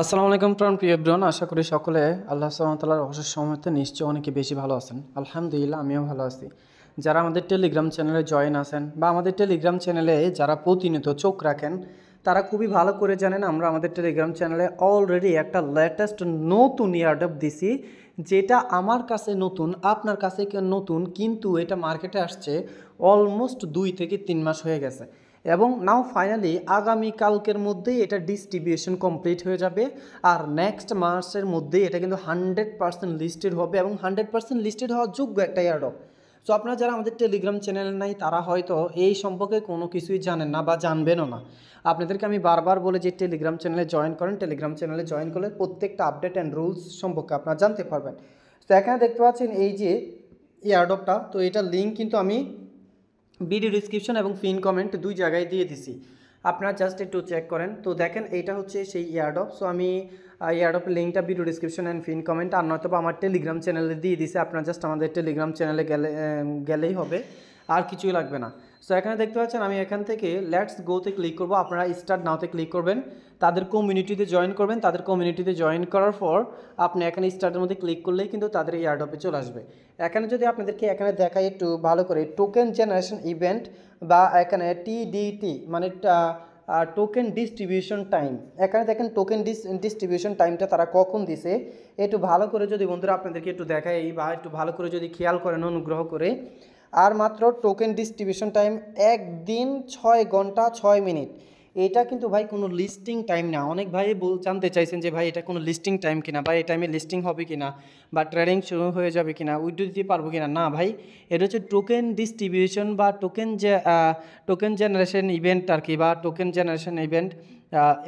আসসালামু আলাইকুম প্রাণ প্রিয় ব্রন আশা করি সকলে আল্লাহ সালামতাল্লার অবসর সময়তে নিশ্চয়ই অনেকে বেশি ভালো আছেন আলহামদুলিল্লাহ আমিও ভালো আছি যারা আমাদের টেলিগ্রাম চ্যানেলে জয়েন আছেন বা আমাদের টেলিগ্রাম চ্যানেলে যারা প্রতিনিয়ত চোখ রাখেন তারা খুবই ভালো করে জানেন আমরা আমাদের টেলিগ্রাম চ্যানেলে অলরেডি একটা লেটেস্ট নতুন ইয়ারডপ দিছি যেটা আমার কাছে নতুন আপনার কাছে নতুন কিন্তু এটা মার্কেটে আসছে অলমোস্ট দুই থেকে তিন মাস হয়ে গেছে এবং নাও ফাইনালি আগামী কালকের মধ্যেই এটা ডিস্ট্রিবিউশন কমপ্লিট হয়ে যাবে আর নেক্সট মাসের মধ্যেই এটা কিন্তু হান্ড্রেড পার্সেন্ট লিস্টেড হবে এবং হান্ড্রেড পার্সেন্ট লিস্টেড হওয়ার যোগ্য একটা ইয়ারডপ সো আপনারা যারা আমাদের টেলিগ্রাম চ্যানেল নাই তারা হয়তো এই সম্পর্কে কোনো কিছুই জানেন না বা জানবেনও না আপনাদেরকে আমি বারবার বলে যে টেলিগ্রাম চ্যানেলে জয়েন করেন টেলিগ্রাম চ্যানেলে জয়েন করলে প্রত্যেকটা আপডেট অ্যান্ড রুলস সম্পর্কে আপনারা জানতে পারবেন তো এখানে দেখতে পাচ্ছেন এই যে ইয়ার্ডপটা তো এটা লিঙ্ক কিন্তু আমি ভিডিও ডিসক্রিপশন এবং পিন কমেন্ট দুই জায়গায় দিয়ে দিছি আপনারা জাস্ট একটু চেক করেন তো দেখেন এইটা হচ্ছে সেই ইয়ারডপ সো আমি ইয়ারডপ লিঙ্কটা video description and pin comment আর নয়তো আমার টেলিগ্রাম চ্যানেলে দিয়ে দিছে আপনারা জাস্ট আমাদের টেলিগ্রাম চ্যানেলে গেলে গেলেই হবে আর কিছুই লাগবে না সো এখানে দেখতে পাচ্ছেন আমি এখান থেকে লেটস গোতে ক্লিক করব আপনারা স্টার্ট নাওতে ক্লিক করবেন তাদের কমিউনিটিতে জয়েন করবেন তাদের কমিউনিটিতে জয়েন করার পর আপনি এখানে স্টার্টের মধ্যে ক্লিক করলেই কিন্তু তাদের এই অ্যাডপে চলে আসবে এখানে যদি আপনাদেরকে এখানে দেখাই একটু ভালো করে টোকেন জেনারেশন ইভেন্ট বা এখানে টিডিটি মানে টোকেন ডিস্ট্রিবিউশন টাইম এখানে দেখেন টোকেন ডিস্ট্রিবিউশন টাইমটা তারা কখন দিছে একটু ভালো করে যদি বন্ধুরা আপনাদেরকে একটু দেখাই বা একটু ভালো করে যদি খেয়াল করেন অনুগ্রহ করে আর মাত্র টোকেন ডিস্ট্রিবিউশন টাইম একদিন ছয় ঘন্টা ছয় মিনিট এটা কিন্তু ভাই কোনো লিস্টিং টাইম না অনেক ভাই জানতে চাইছেন যে ভাই এটা কোনো লিস্টিং টাইম কিনা বা এই টাইমে লিস্টিং হবে কিনা বা ট্রেডিং শুরু হয়ে যাবে কিনা উইডো দিতে পারবো কিনা না ভাই এটা হচ্ছে টোকেন ডিস্ট্রিবিউশন বা টোকেন যে টোকেন জেনারেশন ইভেন্ট আর কি বা টোকেন জেনারেশন ইভেন্ট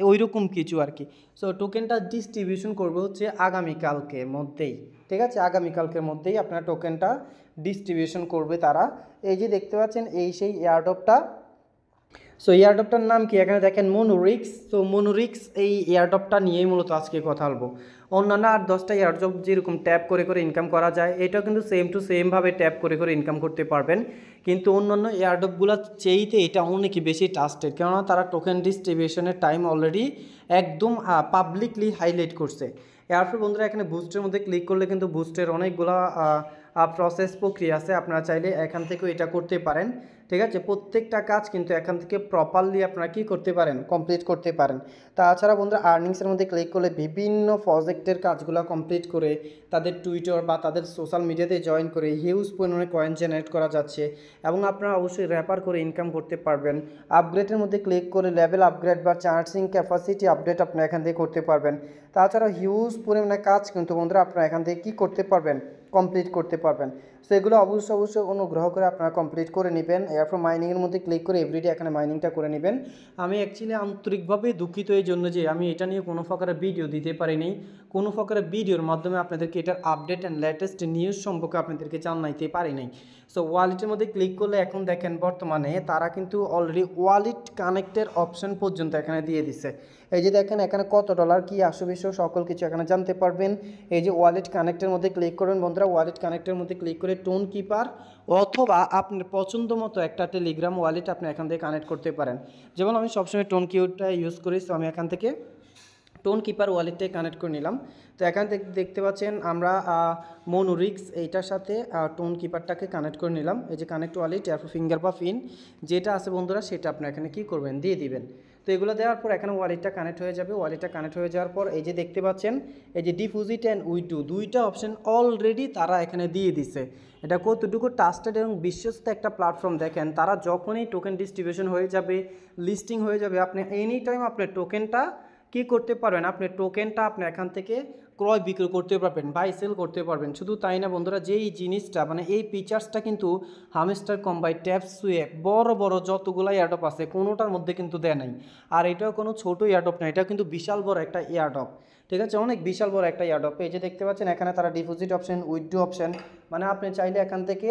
ওই রকম কিছু আর কি সো টোকেনটা ডিস্ট্রিবিউশন করবো হচ্ছে আগামীকালকে মধ্যেই ঠিক আছে আগামীকালকের মধ্যেই আপনার টোকেনটা ডিস্ট্রিবিউশন করবে তারা এই যে দেখতে পাচ্ছেন এই সেই এয়ারডপটা সো এয়ারডপটার নাম কি এখানে দেখেন মনোরিক্স তো মনোরিক্স এই এয়ারডপটা নিয়েই মূলত আজকে কথা বলবো অন্যান্য আর দশটা এয়ারডপ যেরকম ট্যাপ করে করে ইনকাম করা যায় এটাও কিন্তু সেম টু সেমভাবে ট্যাপ করে করে ইনকাম করতে পারবেন কিন্তু অন্যান্য এয়ারডপগুলোর চেয়েতে এটা অনেকই বেশি টাস্টেড কেননা তারা টোকেন ডিস্ট্রিবিউশনের টাইম অলরেডি একদম পাবলিকলি হাইলাইট করছে এয়ারফোর বন্ধুরা এখানে বুস্টের মধ্যে ক্লিক করলে কিন্তু বুস্টের অনেকগুলা প্রসেস প্রক্রিয়া আছে আপনারা চাইলে এখান থেকেও এটা করতে পারেন ঠিক আছে প্রত্যেকটা কাজ কিন্তু এখান থেকে প্রপারলি আপনারা কী করতে পারেন কমপ্লিট করতে পারেন তাছাড়া বন্ধুরা আর্নিংসের মধ্যে ক্লিক করলে বিভিন্ন প্রজেক্টের কাজগুলো কমপ্লিট করে তাদের টুইটার বা তাদের সোশ্যাল মিডিয়াতে জয়েন করে হিউজ পরিমাণে কয়েন জেনারেট করা যাচ্ছে এবং আপনারা অবশ্যই র্যাপার করে ইনকাম করতে পারবেন আপগ্রেডের মধ্যে ক্লিক করে লেভেল আপগ্রেড বা চার্জিং ক্যাপাসিটি আপডেট আপনারা এখান থেকে করতে পারবেন তাছাড়া হিউজ পরিমাণে কাজ কিন্তু বন্ধুরা আপনারা এখান থেকে কী করতে পারবেন কমপ্লিট করতে পারবেন সো এগুলো অবশ্যই অবশ্যই অনুগ্রহ করে আপনারা কমপ্লিট করে নেবেন এরপর মাইনিংয়ের মধ্যে ক্লিক করে এভরিডে এখানে মাইনিংটা করে নেবেন আমি অ্যাকচুয়ালি আন্তরিকভাবে দুঃখিত এই জন্য যে আমি এটা নিয়ে কোনো প্রকারের ভিডিও দিতে পারিনি কোনো প্রকারের ভিডিওর মাধ্যমে আপনাদেরকে এটার আপডেট অ্যান্ড লেটেস্ট নিউজ সম্পর্কে আপনাদেরকে জানাইতে পারিনি সো ওয়ালেটের মধ্যে ক্লিক করলে এখন দেখেন বর্তমানে তারা কিন্তু অলরেডি ওয়ালেট কানেক্টের অপশন পর্যন্ত এখানে দিয়ে দিছে এই যে দেখেন এখানে কত ডলার কি আসবে বিষয় সকল কিছু এখানে জানতে পারবেন এই যে ওয়ালেট কানেক্টের মধ্যে ক্লিক করবেন বন্ধুরা ওয়ালেট কানেক্টের মধ্যে ক্লিক করে টোন কিপার অথবা আপনার পছন্দ মতো একটা টেলিগ্রাম ওয়ালেট আপনি এখান থেকে কানেক্ট করতে পারেন যেমন আমি সবসময় টোন কিউটা ইউজ করি তো আমি এখান থেকে টোন কিপার ওয়ালেটটাই কানেক্ট করে নিলাম তো এখান থেকে দেখতে পাচ্ছেন আমরা মনোরিক্স এইটার সাথে টোন কিপারটাকে কানেক্ট করে নিলাম এই যে কানেক্ট ওয়ালেট এরপর ফিঙ্গার বা ফিন যেটা আছে বন্ধুরা সেটা আপনি এখানে কি করবেন দিয়ে দিবেন তো এগুলো দেওয়ার পর এখানে ওয়ালেটটা কানেক্ট হয়ে যাবে ওয়ালেটটা কানেক্ট হয়ে যাওয়ার পর এই যে দেখতে পাচ্ছেন এই যে ডিপোজিট অ্যান্ড উইডু দুইটা অপশন অলরেডি তারা এখানে দিয়ে দিছে এটা কতটুকু ট্রাস্টেড এবং বিশ্বস্ত একটা প্ল্যাটফর্ম দেখেন তারা যখনই টোকেন ডিস্ট্রিবিউশন হয়ে যাবে লিস্টিং হয়ে যাবে আপনি এনি টাইম আপনার টোকেনটা কী করতে পারবেন আপনি টোকেনটা আপনি এখান থেকে ক্রয় বিক্রয় করতে পারবেন বাই সেল করতে পারবেন শুধু তাই না বন্ধুরা যেই জিনিসটা মানে এই ফিচার্সটা কিন্তু হামেস্টার কম্বাই ট্যাপ সুয়ে বড় বড় যতগুলো এয়ারডপ আছে কোনোটার মধ্যে কিন্তু দেয় নাই আর এটাও কোনো ছোট এয়ারডপ না এটা কিন্তু বিশাল বড় একটা এয়ারডপ ঠিক আছে অনেক বিশাল বড় একটা এয়ারডপ এই যে দেখতে পাচ্ছেন এখানে তারা ডিপোজিট অপশান উইথড্রো অপশন মানে আপনি চাইলে এখান থেকে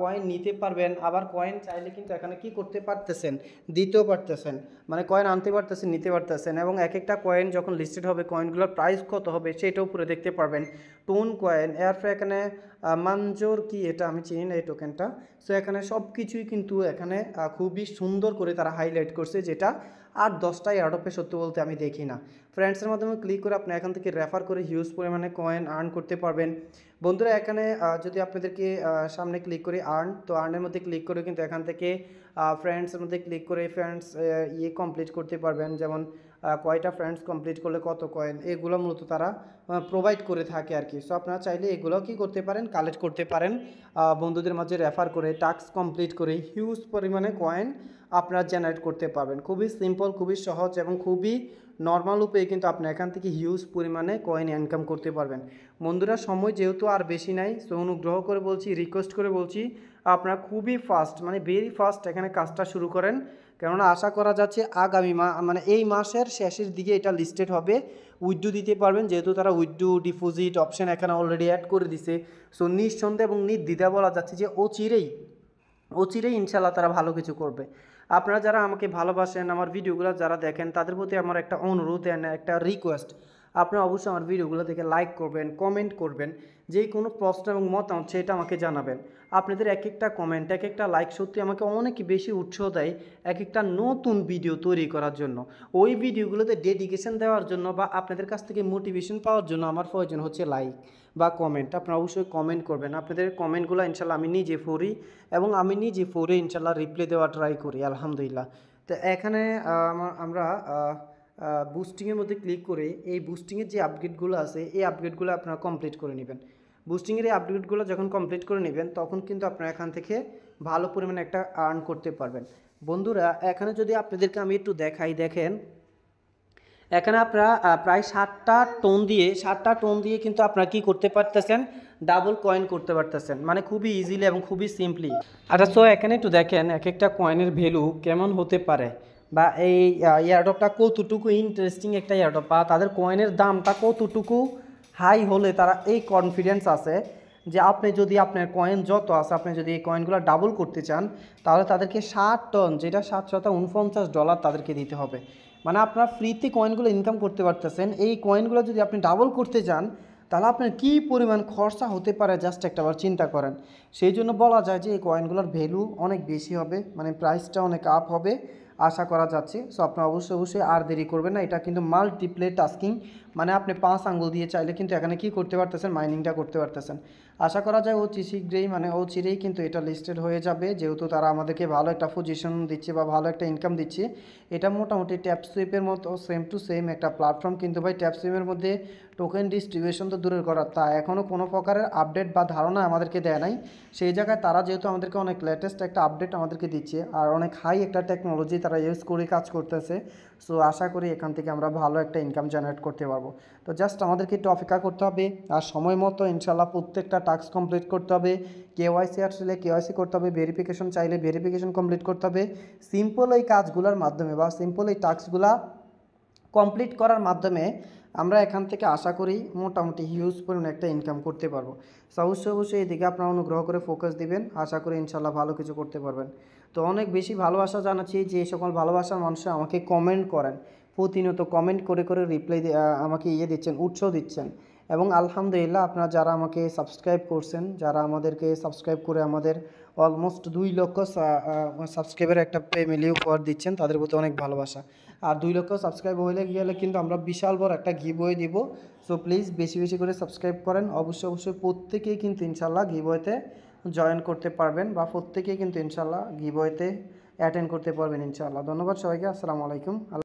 কয়েন নিতে পারবেন আবার কয়েন চাইলে কিন্তু এখানে কি করতে পারতেছেন দিতেও পারতেছেন মানে কয়েন আনতে পারতেছেন নিতে পারতেছেন এবং এক একটা কয়েন যখন লিস্টেড হবে কয়েনগুলোর প্রাইস কত হবে সেটাও উপরে দেখতে পারবেন টোন কয়েন এরপরে এখানে মানজোর কি এটা আমি চিনি না এই টোকেনটা সো এখানে সব কিছুই কিন্তু এখানে খুবই সুন্দর করে তারা হাইলাইট করছে যেটা আর দশটাই আউট অফ পে সত্য বলতে আমি দেখি না ফ্রেন্ডসের মাধ্যমে ক্লিক করে আপনি এখান থেকে রেফার করে হিউজ পরিমাণে কয়েন আর্ন করতে পারবেন বন্ধুরা এখানে যদি আপনাদেরকে সামনে ক্লিক করে আর্ন তো আর্নের মধ্যে ক্লিক করে কিন্তু এখান থেকে ফ্রেন্ডসের মধ্যে ক্লিক করে ফ্রেন্ডস ইয়ে কমপ্লিট করতে পারবেন যেমন কয়টা ফ্রেন্ডস কমপ্লিট করলে কত কয়েন এগুলো মূলত তারা প্রোভাইড করে থাকে আর কি সো আপনারা চাইলে এগুলো কি করতে পারেন কালেক্ট করতে পারেন বন্ধুদের মাঝে রেফার করে টাস্ক কমপ্লিট করে হিউজ পরিমাণে কয়েন আপনারা জেনারেট করতে পারবেন খুবই সিম্পল খুবই সহজ এবং খুবই নর্মাল উপায়ে কিন্তু আপনি এখান থেকে হিউজ পরিমাণে কয়েন ইনকাম করতে পারবেন বন্ধুরা সময় যেহেতু আর বেশি নাই সো অনুগ্রহ করে বলছি রিকোয়েস্ট করে বলছি আপনারা খুবই ফাস্ট মানে ভেরি ফাস্ট এখানে কাজটা শুরু করেন কেননা আশা করা যাচ্ছে আগামী মা মানে এই মাসের শেষের দিকে এটা লিস্টেড হবে উইড্রু দিতে পারবেন যেহেতু তারা উইড্রু ডিপোজিট অপশান এখানে অলরেডি অ্যাড করে দিছে সো নিঃসন্দেহ এবং নির্দ্বিধা বলা যাচ্ছে যে ও চিরেই ও চিরেই ইনশাল্লাহ তারা ভালো কিছু করবে আপনারা যারা আমাকে ভালোবাসেন আমার ভিডিওগুলো যারা দেখেন তাদের প্রতি আমার একটা অনুরোধ অ্যান্ড একটা রিকোয়েস্ট আপনি অবশ্যই আমার ভিডিওগুলো দেখে লাইক করবেন কমেন্ট করবেন যে কোনো প্রশ্ন এবং মতামত সেটা আমাকে জানাবেন আপনাদের এক একটা কমেন্ট এক একটা লাইক সত্যি আমাকে অনেক বেশি উৎসাহ দেয় এক একটা নতুন ভিডিও তৈরি করার জন্য ওই ভিডিওগুলোতে ডেডিকেশন দেওয়ার জন্য বা আপনাদের কাছ থেকে মোটিভেশন পাওয়ার জন্য আমার প্রয়োজন হচ্ছে লাইক বা কমেন্ট আপনারা অবশ্যই কমেন্ট করবেন আপনাদের কমেন্টগুলো ইনশাল্লাহ আমি নিজে পড়ি এবং আমি নিজে পড়ে ইনশাল্লাহ রিপ্লাই দেওয়া ট্রাই করি আলহামদুলিল্লাহ তো এখানে আমরা বুস্টিংয়ের মধ্যে ক্লিক করে এই বুস্টিংয়ের যে আপডেটগুলো আছে এই আপডেটগুলো আপনারা কমপ্লিট করে নেবেন বুস্টিংয়ের এই আপডেটগুলো যখন কমপ্লিট করে নেবেন তখন কিন্তু আপনারা এখান থেকে ভালো পরিমাণে একটা আর্ন করতে পারবেন বন্ধুরা এখানে যদি আপনাদেরকে আমি একটু দেখাই দেখেন এখানে আপনারা প্রায় সাতটা টোন দিয়ে সাতটা টোন দিয়ে কিন্তু আপনারা কি করতে পারতেছেন ডাবল কয়েন করতে পারতেছেন মানে খুবই ইজিলি এবং খুবই সিম্পলি আচ্ছা সো এখানে একটু দেখেন এক একটা কয়েনের ভ্যালু কেমন হতে পারে বা এই এয়ারডপটা কতটুকু ইন্টারেস্টিং একটা এয়ারডপ বা তাদের কয়েনের দামটা কতটুকু হাই হলে তারা এই কনফিডেন্স আছে যে আপনি যদি আপনার কয়েন যত আছে আপনি যদি এই কয়েনগুলো ডাবল করতে চান তাহলে তাদেরকে ষাট টন যেটা সাত শত উনপঞ্চাশ ডলার তাদেরকে দিতে হবে মানে আপনার ফ্রিতে কয়েনগুলো ইনকাম করতে পারতেছেন এই কয়েনগুলো যদি আপনি ডাবল করতে চান তাহলে আপনার কী পরিমাণ খরচা হতে পারে জাস্ট একটাবার চিন্তা করেন সেই জন্য বলা যায় যে এই কয়েনগুলোর ভ্যালু অনেক বেশি হবে মানে প্রাইসটা অনেক আপ হবে আশা করা যাচ্ছে সো আপনারা অবশ্যই অবশ্যই আর দেরি করবেন না এটা কিন্তু মাল্টিপ্লে টাস্কিং মানে আপনি পাঁচ আঙ্গুল দিয়ে চাইলে কিন্তু এখানে কি করতে পারতেছেন মাইনিংটা করতে পারতেছেন আশা করা যায় ও চিশিগ্রেই মানে ও চিরেই কিন্তু এটা লিস্টেড হয়ে যাবে যেহেতু তারা আমাদেরকে ভালো একটা পজিশন দিচ্ছে বা ভালো একটা ইনকাম দিচ্ছে এটা মোটামুটি ট্যাপ সুইপের মতো সেম টু সেম একটা প্ল্যাটফর্ম কিন্তু ভাই ট্যাপ সুইপের মধ্যে টোকেন ডিস্ট্রিবিউশন তো দূরের করার তা এখনও কোনো প্রকারের আপডেট বা ধারণা আমাদেরকে দেয় নাই সেই জায়গায় তারা যেহেতু আমাদেরকে অনেক লেটেস্ট একটা আপডেট আমাদেরকে দিচ্ছে আর অনেক হাই একটা টেকনোলজি তারা ইউজ করে কাজ করতেছে সো আশা করি এখান থেকে আমরা ভালো একটা ইনকাম জেনারেট করতে পারবো পারবো তো জাস্ট আমাদেরকে একটু অপেক্ষা করতে হবে আর সময় মতো ইনশাল্লাহ প্রত্যেকটা টাস্ক কমপ্লিট করতে হবে কেওয়াইসি আসলে কেওয়াইসি করতে হবে ভেরিফিকেশন চাইলে ভেরিফিকেশন কমপ্লিট করতে হবে সিম্পল এই কাজগুলোর মাধ্যমে বা সিম্পল এই টাস্কগুলা কমপ্লিট করার মাধ্যমে আমরা এখান থেকে আশা করি মোটামুটি হিউজ পরিমাণে একটা ইনকাম করতে পারবো সো অবশ্যই অবশ্যই এদিকে আপনারা অনুগ্রহ করে ফোকাস দিবেন আশা করি ইনশাল্লাহ ভালো কিছু করতে পারবেন তো অনেক বেশি ভালোবাসা জানাচ্ছি যে সকল ভালোবাসার মানুষ আমাকে কমেন্ট করেন প্রতিনিয়ত কমেন্ট করে করে রিপ্লাই আমাকে ইয়ে দিচ্ছেন উৎসাহ দিচ্ছেন এবং আলহামদুলিল্লাহ আপনারা যারা আমাকে সাবস্ক্রাইব করছেন যারা আমাদেরকে সাবস্ক্রাইব করে আমাদের অলমোস্ট দুই লক্ষ সাবস্ক্রাইবের একটা ফ্যামিলি উপহার দিচ্ছেন তাদের প্রতি অনেক ভালোবাসা আর দুই লক্ষ সাবস্ক্রাইব হয়ে গেলে কিন্তু আমরা বিশাল বড় একটা গিবয়ে দিব সো প্লিজ বেশি বেশি করে সাবস্ক্রাইব করেন অবশ্যই অবশ্যই প্রত্যেকেই কিন্তু ইনশাল্লাহ গিবয়েতে জয়েন করতে পারবেন বা প্রত্যেকেই কিন্তু ইনশাল্লাহ গিবয়েতে অ্যাটেন্ড করতে পারবেন ইনশাল্লাহ ধন্যবাদ সবাইকে আসসালামু আলাইকুম